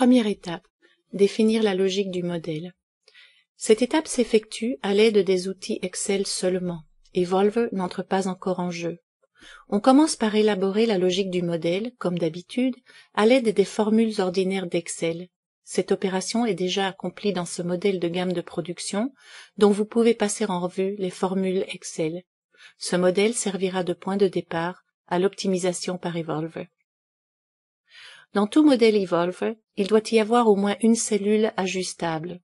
Première étape, définir la logique du modèle. Cette étape s'effectue à l'aide des outils Excel seulement. Evolve n'entre pas encore en jeu. On commence par élaborer la logique du modèle, comme d'habitude, à l'aide des formules ordinaires d'Excel. Cette opération est déjà accomplie dans ce modèle de gamme de production, dont vous pouvez passer en revue les formules Excel. Ce modèle servira de point de départ à l'optimisation par Evolve. Dans tout modèle evolve, il doit y avoir au moins une cellule ajustable.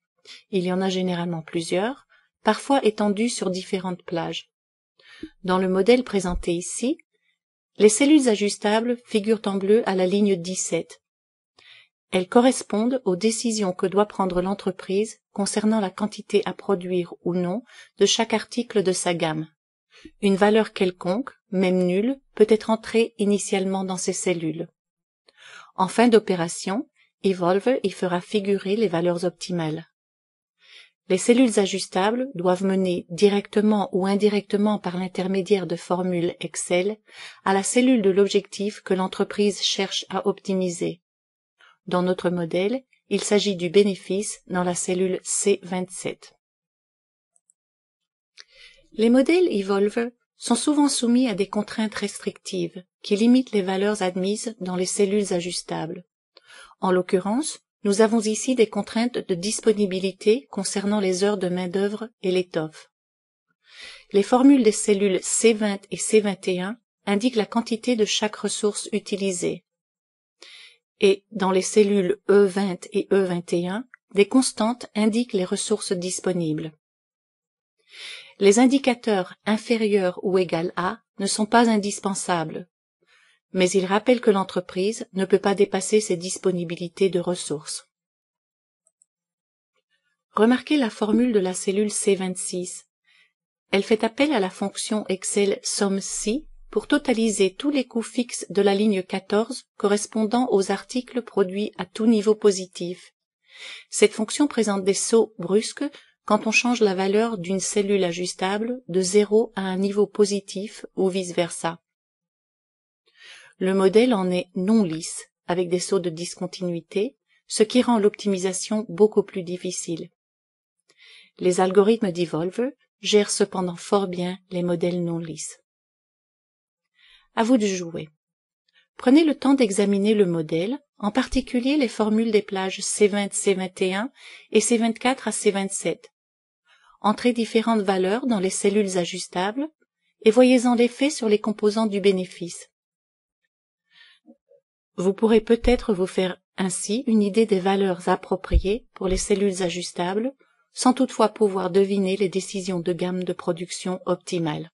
Il y en a généralement plusieurs, parfois étendues sur différentes plages. Dans le modèle présenté ici, les cellules ajustables figurent en bleu à la ligne 17. Elles correspondent aux décisions que doit prendre l'entreprise concernant la quantité à produire ou non de chaque article de sa gamme. Une valeur quelconque, même nulle, peut être entrée initialement dans ces cellules. En fin d'opération, Evolve y fera figurer les valeurs optimales. Les cellules ajustables doivent mener directement ou indirectement par l'intermédiaire de formules Excel à la cellule de l'objectif que l'entreprise cherche à optimiser. Dans notre modèle, il s'agit du bénéfice dans la cellule C27. Les modèles Evolve sont souvent soumis à des contraintes restrictives qui limitent les valeurs admises dans les cellules ajustables. En l'occurrence, nous avons ici des contraintes de disponibilité concernant les heures de main-d'œuvre et l'étoffe. Les formules des cellules C20 et C21 indiquent la quantité de chaque ressource utilisée. Et dans les cellules E20 et E21, des constantes indiquent les ressources disponibles les indicateurs inférieurs ou égal à ne sont pas indispensables, mais ils rappellent que l'entreprise ne peut pas dépasser ses disponibilités de ressources. Remarquez la formule de la cellule C26. Elle fait appel à la fonction Excel somme SI » pour totaliser tous les coûts fixes de la ligne 14 correspondant aux articles produits à tout niveau positif. Cette fonction présente des sauts brusques quand on change la valeur d'une cellule ajustable de zéro à un niveau positif ou vice-versa. Le modèle en est non lisse, avec des sauts de discontinuité, ce qui rend l'optimisation beaucoup plus difficile. Les algorithmes d'Evolver gèrent cependant fort bien les modèles non lisses. À vous de jouer. Prenez le temps d'examiner le modèle, en particulier les formules des plages C20, C21 et C24 à C27, entrez différentes valeurs dans les cellules ajustables et voyez-en l'effet sur les composants du bénéfice. Vous pourrez peut-être vous faire ainsi une idée des valeurs appropriées pour les cellules ajustables, sans toutefois pouvoir deviner les décisions de gamme de production optimale.